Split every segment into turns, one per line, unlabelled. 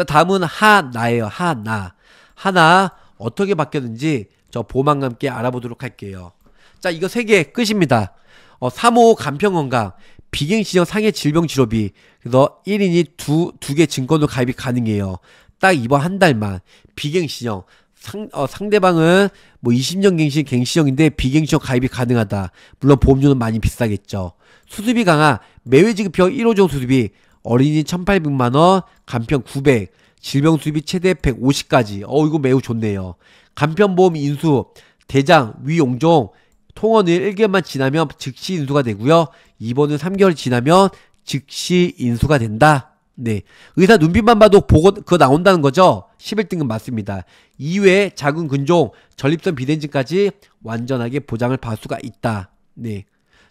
자, 다음은 하나예요. 하나. 하나 어떻게 바뀌었는지 저 보망과 함께 알아보도록 할게요. 자, 이거 세 개 끝입니다. 어, 3호 간편건강 비갱신형 상해 질병 치료비. 그래서 1인이 두, 두 개 증권으로 가입이 가능해요. 딱 이번 한 달만. 비갱신형. 상, 어, 상대방은 뭐 20년 갱신, 갱신형인데 비갱신형 가입이 가능하다. 물론 보험료는 많이 비싸겠죠. 수수비 강화, 매외지급형 1호종 수수비. 어린이 1800만원, 간편 900, 질병수입이 최대 150까지. 어, 이거 매우 좋네요. 간편보험 인수, 대장, 위용종, 통원을 1개월만 지나면 즉시 인수가 되고요. 입원은 3개월 지나면 즉시 인수가 된다. 네. 의사 눈빛만 봐도 보고 그거 나온다는 거죠? 11등급 맞습니다. 이외에 작은 근종, 전립선 비대증까지 완전하게 보장을 받을 수가 있다. 네.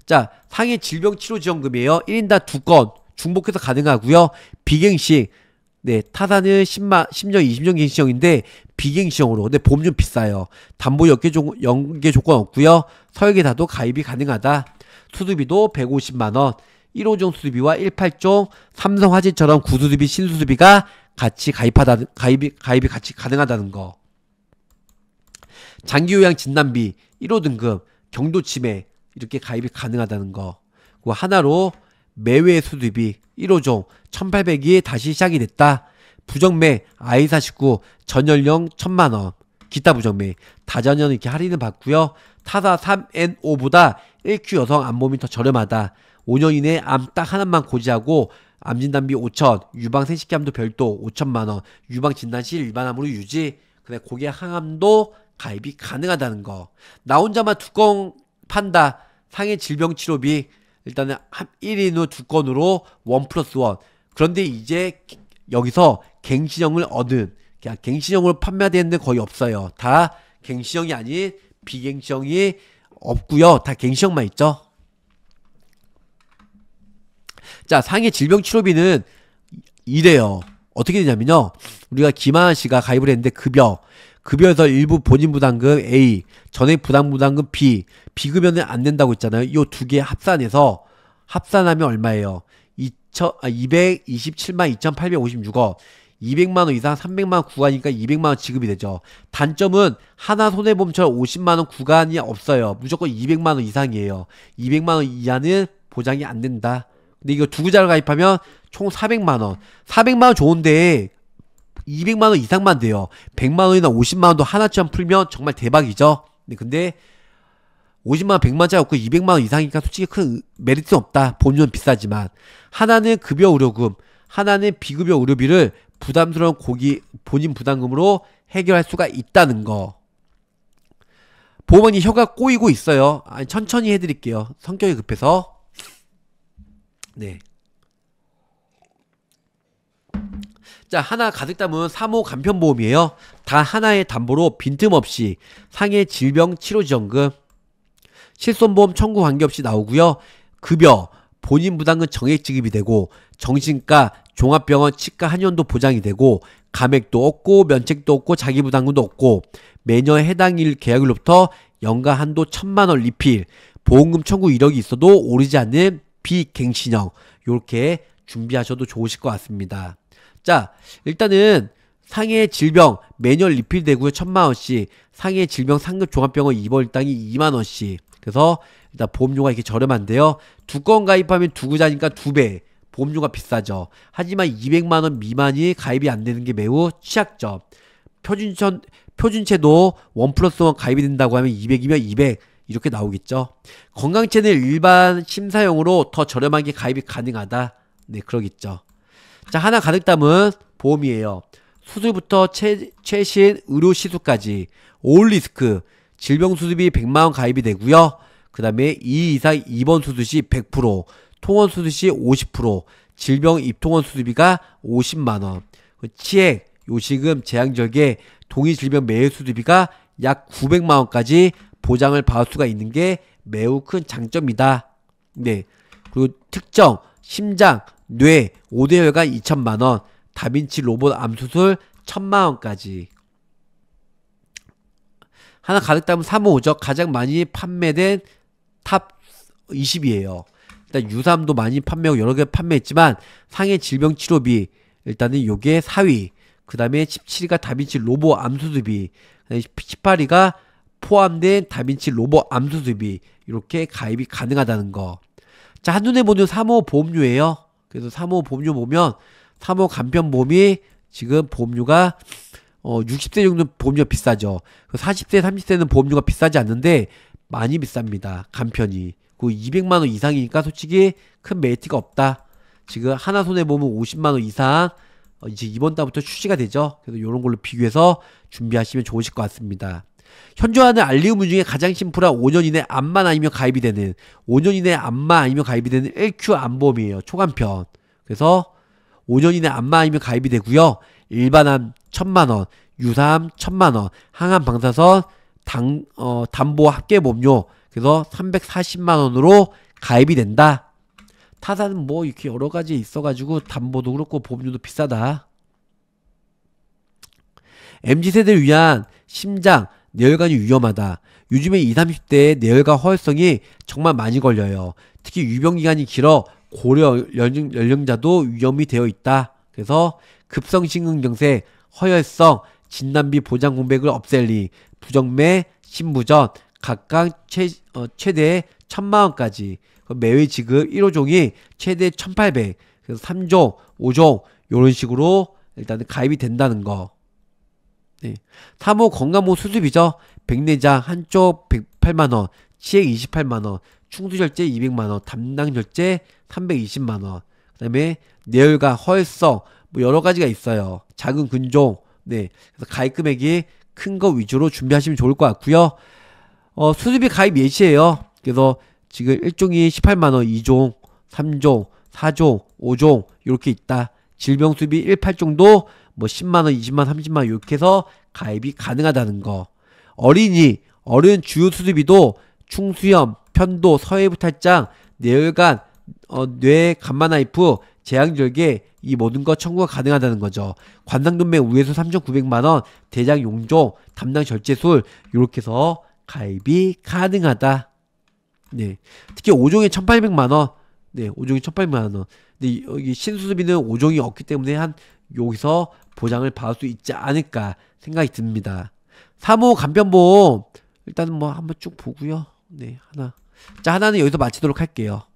자, 상해 질병 치료 지원금이에요. 1인당 2건. 중복해서 가능하고요. 비갱신 네, 타산은 10만, 10년, 20년 갱신형인데 비갱신형으로. 근데 보험료 비싸요. 담보 연계, 조, 연계 조건 없고요. 설계사도 가입이 가능하다. 수수비도 150만원. 1호종 수수비와 18종, 삼성화재처럼 구수수비, 신수수비가 같이 가입하다, 가입이, 가입이 같이 가능하다는 거. 장기요양 진단비, 1호 등급, 경도 침해 이렇게 가입이 가능하다는 거. 그 하나로 매외 수입이 1호종 1802에 다시 시작이 됐다. 부정매 I49 전연령 1000만원 기타 부정매 다전연 이렇게 할인을 받고요. 타사 3N5보다 1Q 여성 암몸이 더 저렴하다. 5년 이내 암딱 하나만 고지하고 암진단비 5천, 유방 생식기암도 별도 5천만원, 유방 진단실 일반암으로 유지, 근데 고개 항암도 가입이 가능하다는 거. 나 혼자만 두꺼운 판다. 상해 질병 치료비 일단은 한 1인 후두 건으로 1 플러스 1 그런데 이제 여기서 갱신형을 얻은 그냥 그러니까 갱신형으로 판매되는데 거의 없어요 다 갱신형이 아닌 비갱신형이 없고요 다 갱신형만 있죠 자 상해 질병치료비는 이래요 어떻게 되냐면요 우리가 김하은 씨가 가입을 했는데 급여 급여에서 일부 본인 부담금 A, 전액 부담 부담금 B, 비급여는안된다고 했잖아요. 이 두 개 합산해서 합산하면 얼마예요? 2천, 아, 227만 2,856억. 200만원 이상 300만원 구간이니까 200만원 지급이 되죠. 단점은 하나 손해보험처럼 50만원 구간이 없어요. 무조건 200만원 이상이에요. 200만원 이하는 보장이 안 된다. 근데 이거 두 구자를 가입하면 총 400만원. 400만원 좋은데 200만원 이상만 돼요. 100만원이나 50만원도 하나쯤 풀면 정말 대박이죠. 네, 근데 50만원, 100만원짜리 없고 200만원 이상이니까 솔직히 큰 메리트는 없다. 본전 비싸지만. 하나는 급여 의료금, 하나는 비급여 의료비를 부담스러운 고기, 본인 부담금으로 해결할 수가 있다는 거. 보험원이 혀가 꼬이고 있어요. 아니, 천천히 해드릴게요. 성격이 급해서. 네. 자, 하나 가득 담은 3호 간편보험이에요. 다 하나의 담보로 빈틈없이 상해 질병 치료 지원금, 실손보험 청구 관계없이 나오고요. 급여, 본인 부담금 정액 지급이 되고 정신과, 종합병원, 치과, 한의원도 보장이 되고 감액도 없고 면책도 없고 자기 부담금도 없고 매년 해당일 계약일로부터 연가 한도 천만 원 리필, 보험금 청구 이력이 있어도 오르지 않는 비갱신형 요렇게 준비하셔도 좋으실 것 같습니다. 자, 일단은 상해 질병 매년 리필되고요. 천만 원씩. 상해 질병 상급 종합병원 입원 일당이 이만 원씩. 그래서 일단 보험료가 이렇게 저렴한데요. 두 건 가입하면 두 구자니까 두 배. 보험료가 비싸죠. 하지만 200만 원 미만이 가입이 안 되는 게 매우 취약점. 표준천 표준체도 원 플러스 원 가입이 된다고 하면 200이면 200 이렇게 나오겠죠. 건강체는 일반 심사용으로 더 저렴하게 가입이 가능하다. 네, 그러겠죠. 자, 하나 가득 담은 보험이에요. 수술부터 최, 최신 의료 시술까지 올 리스크 질병 수술비 100만 원 가입이 되고요. 그 다음에 2 이상 입원 수술 시 100%, 통원 수술 시 50%, 질병 입통원 수술비가 50만 원. 그 치액, 요식음, 재앙절개, 동의 질병 매일 수술비가 약 900만 원까지 보장을 받을 수가 있는 게 매우 큰 장점이다. 네. 그리고 특정 심장, 뇌, 5대 혈관 2천만원, 다빈치 로봇 암수술 1천만원까지. 하나 가득 담은 355죠. 가장 많이 판매된 탑 20이에요. 일단 유삼도 많이 판매하고 여러 개 판매했지만 상해 질병 치료비 일단은 요게 4위. 그 다음에 17위가 다빈치 로봇 암수술비. 18위가 포함된 다빈치 로봇 암수술비. 이렇게 가입이 가능하다는 거. 자, 한눈에 보는 3호 보험료예요. 그래서 3호 봄유 보면 3호 간편 봄이 지금 봄유가 어6 0세 정도 봄유가 비싸죠. 4 그 0세3 0세는 봄유가 비싸지 않는데 많이 비쌉니다. 간편이. 그 200만 원 이상이니까 솔직히 큰 메리트가 없다. 지금 하나 손에 보면 50만 원 이상 어, 이제 이번 달부터 출시가 되죠. 그래서 이런 걸로 비교해서 준비하시면 좋으실 것 같습니다. 현존하는 알리움문 중에 가장 심플한 5년 이내 암만 아니면 가입이 되는 5년 이내 암만 아니면 가입이 되는 1Q 암보험이에요. 초간편. 그래서 5년 이내 암만 아니면 가입이 되고요. 일반암 1천만원 유사암 1천만원 항암 방사선 당, 어, 담보 합계 보험료 그래서 340만원으로 가입이 된다. 타사는 뭐 이렇게 여러 가지 있어가지고 담보도 그렇고 보험료도 비싸다. m g 세대를 위한 심장, 뇌혈관이 위험하다. 요즘에 20, 30대에 뇌혈관 허혈성이 정말 많이 걸려요. 특히 유병기간이 길어 고려 연령, 연령자도 위험이 되어 있다. 그래서 급성심근경색, 허혈성, 진단비 보장 공백을 없앨리, 부정매, 신부전, 각각 최, 어, 최대 천만원까지 매회 지급 1호종이 최대 천팔백, 그래서 3종, 5종, 요런 식으로 일단 가입이 된다는 거. 네. 타모 건강보 수수비죠. 백내장 한쪽 108만원, 치액 28만원, 충수절제 200만원, 담당절제 320만원, 그 다음에 내열과 허혈성, 뭐 여러가지가 있어요. 작은 근종, 네. 그래서 가입 금액이 큰 거 위주로 준비하시면 좋을 것 같고요. 어, 수수비 가입 예시예요. 그래서 지금 1종이 18만원, 2종, 3종, 4종, 5종, 이렇게 있다. 질병 수비 18종도 뭐 10만원, 20만원, 30만원 이렇게 해서 가입이 가능하다는 거. 어린이, 어른 주요 수술비도 충수염, 편도, 서해부탈장, 뇌혈관, 어, 뇌 간만하이프, 재앙절개이 모든 거 청구가 가능하다는 거죠. 관상동맥 우회수 3,900만원, 대장 용종, 담당 절제술 이렇게 해서 가입이 가능하다. 네. 특히 5종에 1,800만원, 네, 5종이 1,800만원. 근데 여기 어, 신수수비는 5종이 없기 때문에 한 여기서 보장을 받을 수 있지 않을까 생각이 듭니다. 3호 간편보험 일단은 뭐 한번 쭉 보고요. 네 하나 자 하나는 여기서 마치도록 할게요.